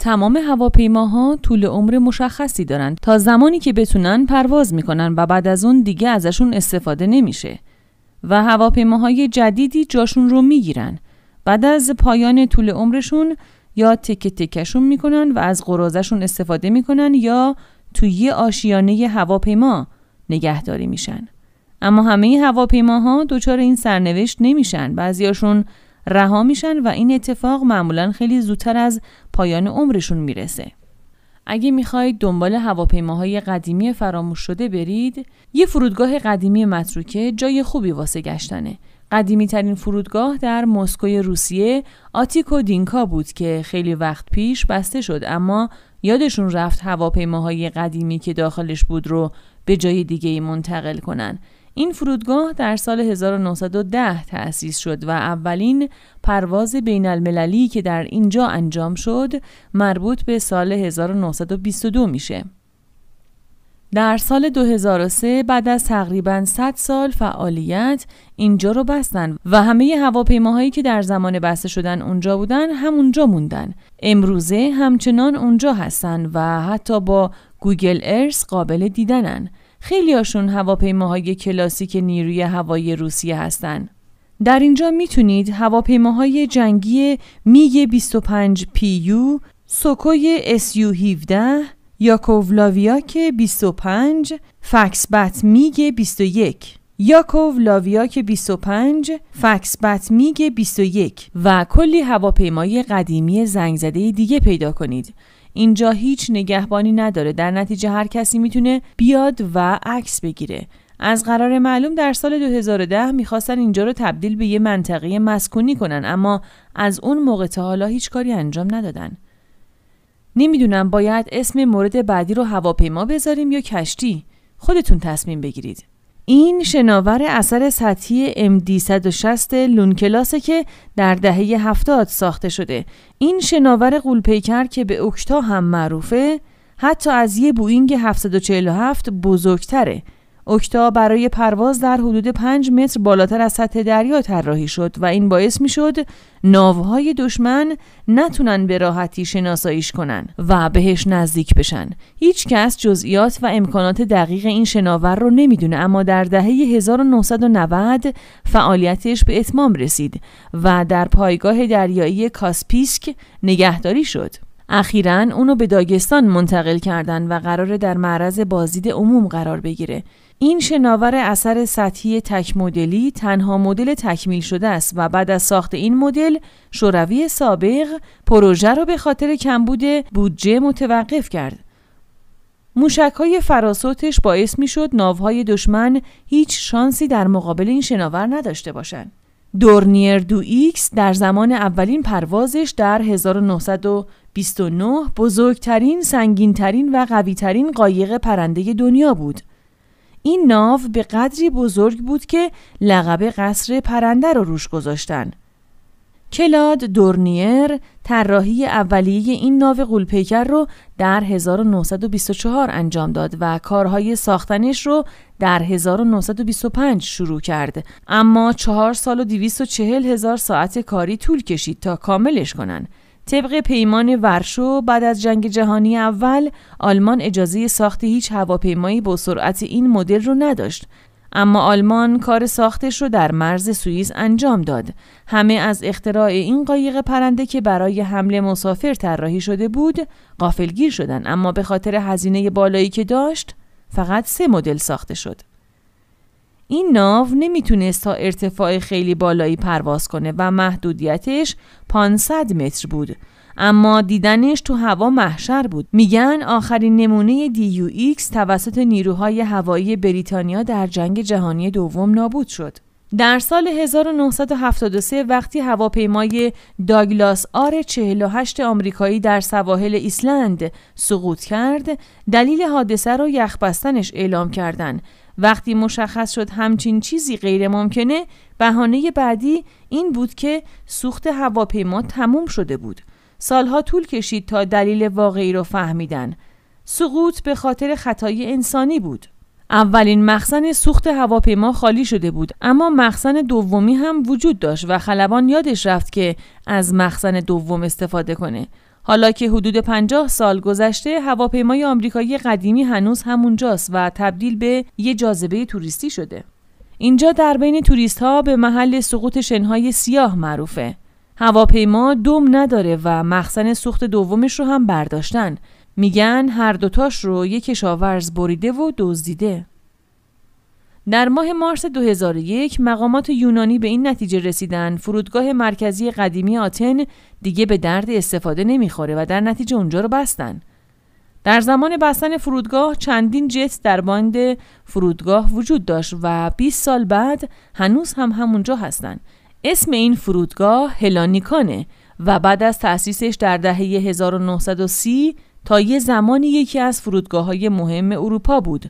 تمام هواپیماها طول عمر مشخصی دارند تا زمانی که بتونن پرواز میکنن و بعد از اون دیگه ازشون استفاده نمیشه و هواپیماهای جدیدی جاشون رو میگیرن بعد از پایان طول عمرشون یا تکه تکشون میکنن و از قرازشون استفاده میکنن یا توی یه آشیانه هواپیما نگهداری میشن اما همه هواپیماها دچار این سرنوشت نمیشن بعضیاشون رها میشن و این اتفاق معمولا خیلی زودتر از پایان عمرشون میرسه. اگه میخواید دنبال هواپیماهای قدیمی فراموش شده برید، یه فرودگاه قدیمی متروکه جای خوبی واسه گشتنه. قدیمی ترین فرودگاه در مسکوی روسیه آتیکو دینکا بود که خیلی وقت پیش بسته شد اما یادشون رفت هواپیماهای قدیمی که داخلش بود رو به جای دیگه ای منتقل کنن این فرودگاه در سال 1910 تأسیس شد و اولین پرواز بین المللی که در اینجا انجام شد مربوط به سال 1922 میشه. در سال 2003 بعد از تقریبا 100 سال فعالیت اینجا رو بستن و همه هواپیماهایی که در زمان بسته شدن اونجا بودن همونجا موندن. امروزه همچنان اونجا هستن و حتی با گوگل ارس قابل دیدنن. خیلی هاشون هواپیماهای کلاسیک نیروی هوایی روسیه هستن. در اینجا میتونید هواپیماهای جنگی میگ 25 پیو، سوکوی SU 17 یاکوولاویاک 25 بات میگ 21 یاکوولاویاک 25 بات میگ 21 و کلی هواپیمای قدیمی زنگ زده دیگه پیدا کنید اینجا هیچ نگهبانی نداره در نتیجه هر کسی میتونه بیاد و عکس بگیره از قرار معلوم در سال 2010 میخواستن اینجا رو تبدیل به یه منطقه مسکونی کنن اما از اون موقع تا حالا هیچ کاری انجام ندادن نمیدونم باید اسم مورد بعدی رو هواپیما بذاریم یا کشتی خودتون تصمیم بگیرید این شناور اثر سطحی MD160 لونکلاسه که در دهه 70 ساخته شده. این شناور قولپیکر که به اکتا هم معروفه، حتی از یه بوینگ 747 بزرگتره. اکتا برای پرواز در حدود 5 متر بالاتر از سطح دریا طراحی شد و این باعث می شد ناوهای دشمن نتونن به راحتی شناساییش کنن و بهش نزدیک بشن. هیچ کس جزئیات و امکانات دقیق این شناور رو نمیدونه اما در دهه 1990 فعالیتش به اتمام رسید و در پایگاه دریایی کاسپیسک نگهداری شد. اخیرا اونو به داگستان منتقل کردن و قراره در معرض بازدید عموم قرار بگیره این شناور اثر سطحی تک مدلی تنها مدل تکمیل شده است و بعد از ساخت این مدل شوروی سابق پروژه را به خاطر کمبود بودجه متوقف کرد. موشک های فراسوتش باعث می شد ناوهای دشمن هیچ شانسی در مقابل این شناور نداشته باشند. دورنیر دو ایکس در زمان اولین پروازش در 1929 بزرگترین، سنگینترین و قویترین قایق پرنده دنیا بود این ناو به قدری بزرگ بود که لقب قصر پرنده رو روش گذاشتن. کلاد دورنیر طراحی اولیه این ناو قولپیکر رو در 1924 انجام داد و کارهای ساختنش رو در 1925 شروع کرد اما چهار سال و 240 هزار ساعت کاری طول کشید تا کاملش کنن طبق پیمان ورشو بعد از جنگ جهانی اول آلمان اجازه ساخت هیچ هواپیمایی با سرعت این مدل رو نداشت اما آلمان کار ساختش رو در مرز سوئیس انجام داد همه از اختراع این قایق پرنده که برای حمله مسافر طراحی شده بود غافلگیر شدن اما به خاطر هزینه بالایی که داشت فقط سه مدل ساخته شد این ناو نمیتونست تا ارتفاع خیلی بالایی پرواز کنه و محدودیتش 500 متر بود اما دیدنش تو هوا محشر بود میگن آخرین نمونه یو ایکس توسط نیروهای هوایی بریتانیا در جنگ جهانی دوم نابود شد در سال 1973 وقتی هواپیمای داگلاس آر 48 آمریکایی در سواحل ایسلند سقوط کرد دلیل حادثه را یخبستنش اعلام کردند وقتی مشخص شد همچین چیزی غیر ممکنه بهانه بعدی این بود که سوخت هواپیما تموم شده بود سالها طول کشید تا دلیل واقعی رو فهمیدن سقوط به خاطر خطای انسانی بود اولین مخزن سوخت هواپیما خالی شده بود اما مخزن دومی هم وجود داشت و خلبان یادش رفت که از مخزن دوم استفاده کنه حالا که حدود 50 سال گذشته هواپیمای آمریکایی قدیمی هنوز همونجاست و تبدیل به یه جاذبه توریستی شده. اینجا در بین توریست ها به محل سقوط شنهای سیاه معروفه. هواپیما دوم نداره و مخزن سوخت دومش رو هم برداشتن. میگن هر دوتاش رو یک کشاورز بریده و دزدیده. در ماه مارس 2001 مقامات یونانی به این نتیجه رسیدن فرودگاه مرکزی قدیمی آتن دیگه به درد استفاده نمیخوره و در نتیجه اونجا رو بستن. در زمان بستن فرودگاه چندین جت در باند فرودگاه وجود داشت و 20 سال بعد هنوز هم همونجا هستن. اسم این فرودگاه هلانیکانه و بعد از تأسیسش در دهه 1930 تا یه زمانی یکی از فرودگاه های مهم اروپا بود.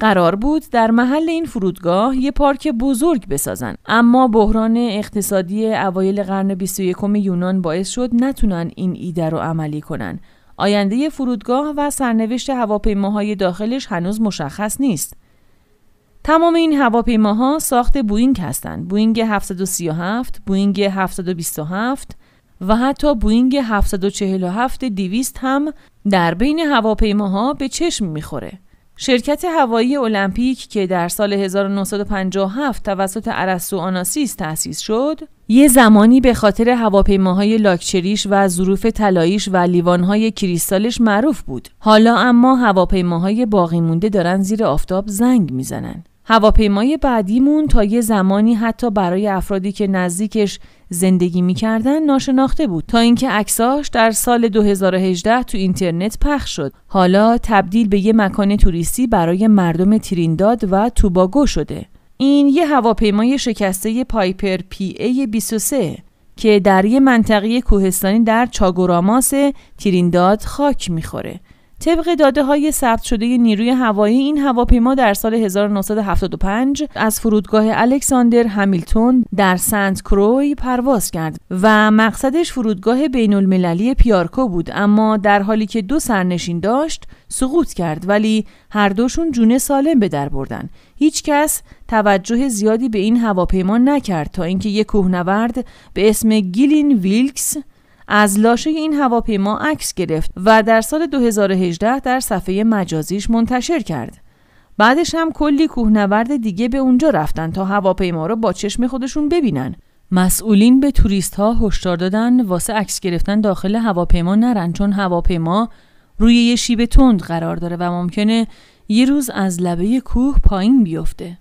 قرار بود در محل این فرودگاه یه پارک بزرگ بسازن اما بحران اقتصادی اوایل قرن 21 یونان باعث شد نتونن این ایده رو عملی کنن آینده فرودگاه و سرنوشت هواپیماهای داخلش هنوز مشخص نیست تمام این هواپیماها ساخت بوینگ هستند بوینگ 737 بوینگ 727 و حتی بوینگ 747 200 هم در بین هواپیماها به چشم میخوره شرکت هوایی المپیک که در سال 1957 توسط ارسطو آناسیس تأسیس شد، یه زمانی به خاطر هواپیماهای لاکچریش و ظروف طلاییش و لیوانهای کریستالش معروف بود. حالا اما هواپیماهای باقی مونده دارن زیر آفتاب زنگ میزنن. هواپیمای بعدیمون تا یه زمانی حتی برای افرادی که نزدیکش زندگی میکردن ناشناخته بود تا اینکه عکساش در سال 2018 تو اینترنت پخش شد حالا تبدیل به یه مکان توریستی برای مردم ترینداد و توباگو شده این یه هواپیمای شکسته پایپر پی ای 23 که در یه منطقه کوهستانی در چاگوراماس ترینداد خاک میخوره طبق داده های ثبت شده نیروی هوایی این هواپیما در سال 1975 از فرودگاه الکساندر همیلتون در سنت کروی پرواز کرد و مقصدش فرودگاه بین المللی پیارکو بود اما در حالی که دو سرنشین داشت سقوط کرد ولی هر دوشون جونه سالم به در بردن هیچ کس توجه زیادی به این هواپیما نکرد تا اینکه یک کوهنورد به اسم گیلین ویلکس از لاشه این هواپیما عکس گرفت و در سال 2018 در صفحه مجازیش منتشر کرد. بعدش هم کلی کوهنورد دیگه به اونجا رفتن تا هواپیما رو با چشم خودشون ببینن. مسئولین به توریست ها هشدار دادن واسه عکس گرفتن داخل هواپیما نرن چون هواپیما روی یه شیب تند قرار داره و ممکنه یه روز از لبه کوه پایین بیفته.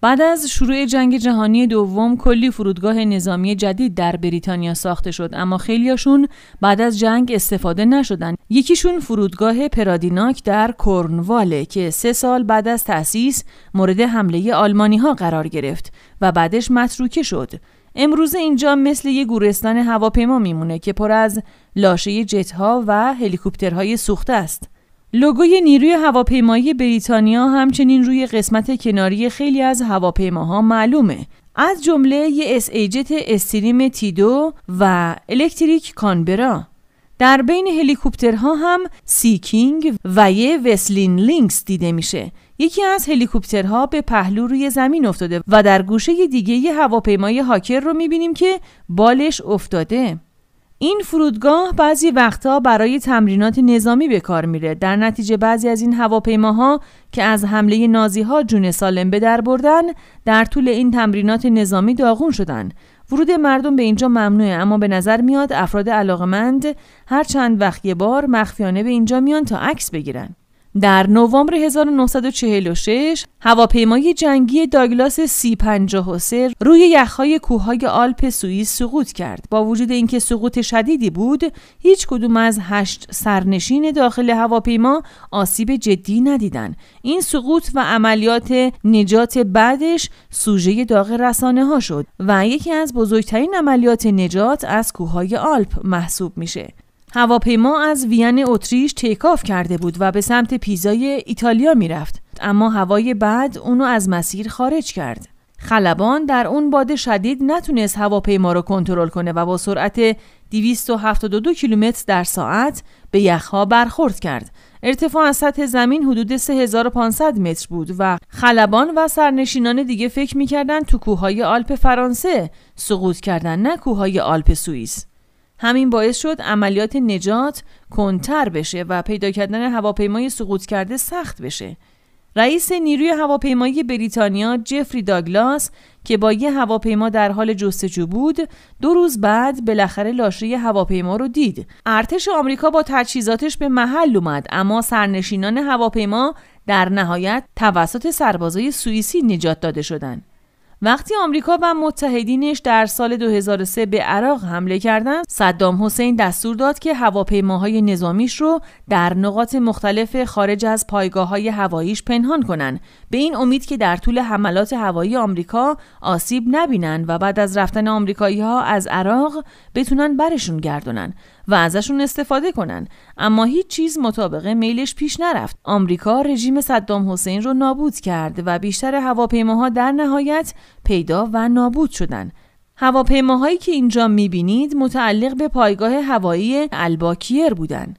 بعد از شروع جنگ جهانی دوم کلی فرودگاه نظامی جدید در بریتانیا ساخته شد اما خیلیاشون بعد از جنگ استفاده نشدن یکیشون فرودگاه پرادیناک در کرنواله که سه سال بعد از تأسیس مورد حمله آلمانی ها قرار گرفت و بعدش متروکه شد امروز اینجا مثل یه گورستان هواپیما میمونه که پر از لاشه جت ها و هلیکوپترهای سوخته است لوگوی نیروی هواپیمایی بریتانیا همچنین روی قسمت کناری خیلی از هواپیماها معلومه از جمله یه ایجت استریم تیدو و الکتریک کانبرا در بین هلیکوپترها هم سیکینگ و یه وسلین لینکس دیده میشه یکی از هلیکوپترها به پهلو روی زمین افتاده و در گوشه دیگه یه هواپیمای هاکر رو میبینیم که بالش افتاده این فرودگاه بعضی وقتها برای تمرینات نظامی به کار میره در نتیجه بعضی از این هواپیماها که از حمله نازی ها جون سالم به در بردن در طول این تمرینات نظامی داغون شدن ورود مردم به اینجا ممنوعه اما به نظر میاد افراد علاقمند هر چند وقت یه بار مخفیانه به اینجا میان تا عکس بگیرن در نوامبر 1946 هواپیمای جنگی داگلاس سی 53 روی یخهای کوههای آلپ سوئیس سقوط کرد. با وجود اینکه سقوط شدیدی بود، هیچ کدوم از هشت سرنشین داخل هواپیما آسیب جدی ندیدن. این سقوط و عملیات نجات بعدش سوژه داغ رسانه ها شد و یکی از بزرگترین عملیات نجات از کوههای آلپ محسوب میشه. هواپیما از وین اتریش تیکاف کرده بود و به سمت پیزای ایتالیا میرفت اما هوای بعد اونو از مسیر خارج کرد خلبان در اون باد شدید نتونست هواپیما رو کنترل کنه و با سرعت 272 کیلومتر در ساعت به یخها برخورد کرد. ارتفاع از سطح زمین حدود 3500 متر بود و خلبان و سرنشینان دیگه فکر میکردن تو کوههای آلپ فرانسه سقوط کردن نه کوههای آلپ سوئیس. همین باعث شد عملیات نجات کنتر بشه و پیدا کردن هواپیمای سقوط کرده سخت بشه. رئیس نیروی هواپیمایی بریتانیا جفری داگلاس که با یه هواپیما در حال جستجو بود دو روز بعد بالاخره لاشه هواپیما رو دید ارتش آمریکا با تجهیزاتش به محل اومد اما سرنشینان هواپیما در نهایت توسط سربازای سوئیسی نجات داده شدند وقتی آمریکا و متحدینش در سال 2003 به عراق حمله کردند، صدام حسین دستور داد که هواپیماهای نظامیش رو در نقاط مختلف خارج از پایگاه های هواییش پنهان کنند، به این امید که در طول حملات هوایی آمریکا آسیب نبینند و بعد از رفتن آمریکایی ها از عراق بتونن برشون گردونن. و ازشون استفاده کنن اما هیچ چیز مطابق میلش پیش نرفت آمریکا رژیم صدام حسین رو نابود کرد و بیشتر هواپیماها در نهایت پیدا و نابود شدند هواپیماهایی که اینجا میبینید متعلق به پایگاه هوایی الباکیر بودند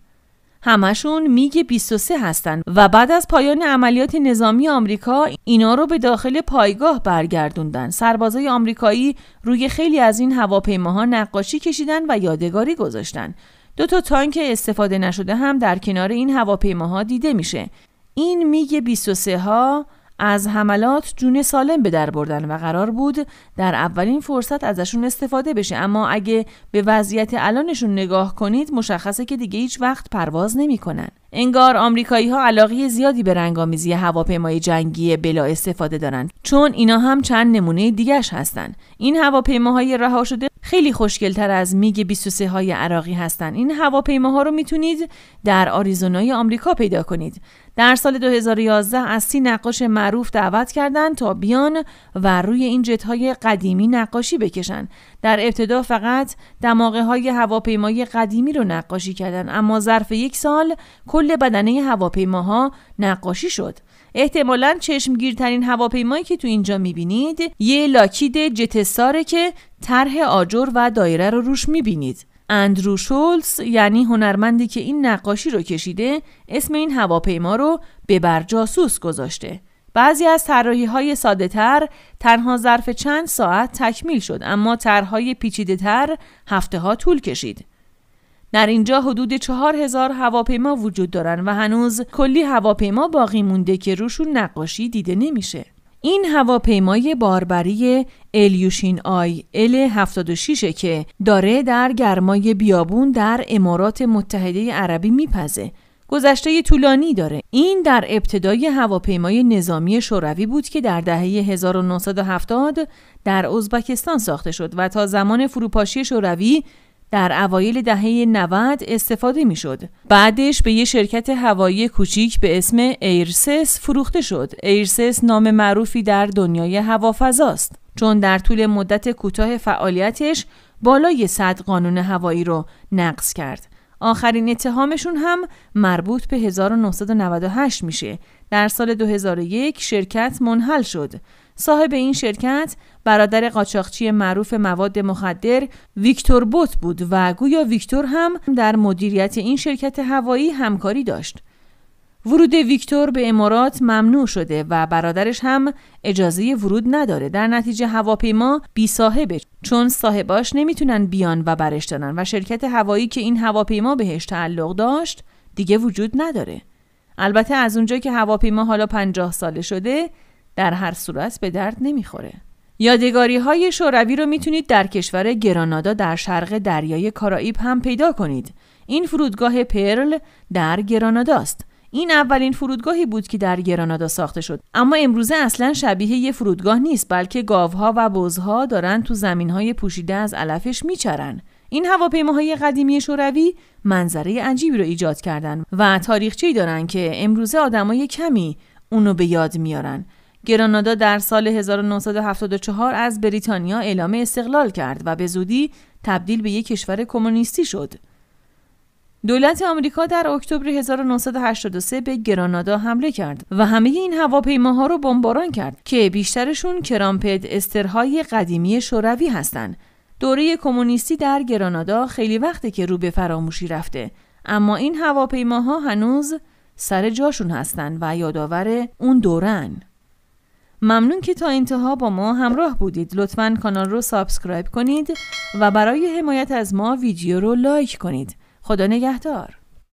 همشون میگ 23 هستن و بعد از پایان عملیات نظامی آمریکا اینا رو به داخل پایگاه برگردوندن سربازای آمریکایی روی خیلی از این هواپیماها نقاشی کشیدن و یادگاری گذاشتن دو تا تانک استفاده نشده هم در کنار این هواپیماها دیده میشه این میگ 23 ها از حملات جون سالم به در بردن و قرار بود در اولین فرصت ازشون استفاده بشه اما اگه به وضعیت الانشون نگاه کنید مشخصه که دیگه هیچ وقت پرواز نمیکنن. انگار آمریکایی ها علاقه زیادی به رنگامیزی هواپیمای جنگی بلا استفاده دارن چون اینا هم چند نمونه دیگهش هستن این هواپیماهای رها شده خیلی خوشگلتر از میگ 23 های عراقی هستن این هواپیماها رو میتونید در آریزونای آمریکا پیدا کنید در سال 2011 از سی نقاش معروف دعوت کردند تا بیان و روی این های قدیمی نقاشی بکشن. در ابتدا فقط دماغه های هواپیمای قدیمی رو نقاشی کردند اما ظرف یک سال کل بدنه هواپیماها نقاشی شد. احتمالا چشمگیرترین هواپیمایی که تو اینجا میبینید یه لاکید جتساره که طرح آجر و دایره رو روش میبینید. اندرو شولز یعنی هنرمندی که این نقاشی رو کشیده اسم این هواپیما رو به برجاسوس گذاشته بعضی از طراحی های ساده تر تنها ظرف چند ساعت تکمیل شد اما طرحهای پیچیده تر هفته ها طول کشید در اینجا حدود چهار هزار هواپیما وجود دارن و هنوز کلی هواپیما باقی مونده که روشون نقاشی دیده نمیشه این هواپیمای باربری الیوشین آی ال 76 که داره در گرمای بیابون در امارات متحده عربی میپزه گذشته طولانی داره این در ابتدای هواپیمای نظامی شوروی بود که در دهه 1970 در ازبکستان ساخته شد و تا زمان فروپاشی شوروی در اوایل دهه 90 استفاده میشد. بعدش به یه شرکت هوایی کوچیک به اسم ایرسس فروخته شد. ایرسس نام معروفی در دنیای هوافضاست چون در طول مدت کوتاه فعالیتش بالای صد قانون هوایی رو نقض کرد. آخرین اتهامشون هم مربوط به 1998 میشه. در سال 2001 شرکت منحل شد. صاحب این شرکت برادر قاچاقچی معروف مواد مخدر ویکتور بوت بود و گویا ویکتور هم در مدیریت این شرکت هوایی همکاری داشت. ورود ویکتور به امارات ممنوع شده و برادرش هم اجازه ورود نداره در نتیجه هواپیما بی صاحبه چون صاحباش نمیتونن بیان و برش و شرکت هوایی که این هواپیما بهش تعلق داشت دیگه وجود نداره البته از اونجا که هواپیما حالا پنجاه ساله شده در هر صورت به درد نمیخوره. یادگاری های شوروی رو میتونید در کشور گرانادا در شرق دریای کارائیب هم پیدا کنید. این فرودگاه پرل در گرانادا است. این اولین فرودگاهی بود که در گرانادا ساخته شد اما امروزه اصلا شبیه یه فرودگاه نیست بلکه گاوها و بزها دارن تو زمینهای پوشیده از علفش میچرن این هواپیماهای قدیمی شوروی منظره عجیبی رو ایجاد کردن و تاریخچه‌ای دارن که امروزه آدمای کمی اونو به یاد میارن گرانادا در سال 1974 از بریتانیا اعلام استقلال کرد و به زودی تبدیل به یک کشور کمونیستی شد. دولت آمریکا در اکتبر 1983 به گرانادا حمله کرد و همه این هواپیماها را بمباران کرد که بیشترشون کرامپد استرهای قدیمی شوروی هستند. دوره کمونیستی در گرانادا خیلی وقته که رو به فراموشی رفته اما این هواپیماها هنوز سر جاشون هستند و یادآور اون دورن. ممنون که تا انتها با ما همراه بودید لطفا کانال رو سابسکرایب کنید و برای حمایت از ما ویدیو رو لایک کنید خدا نگهدار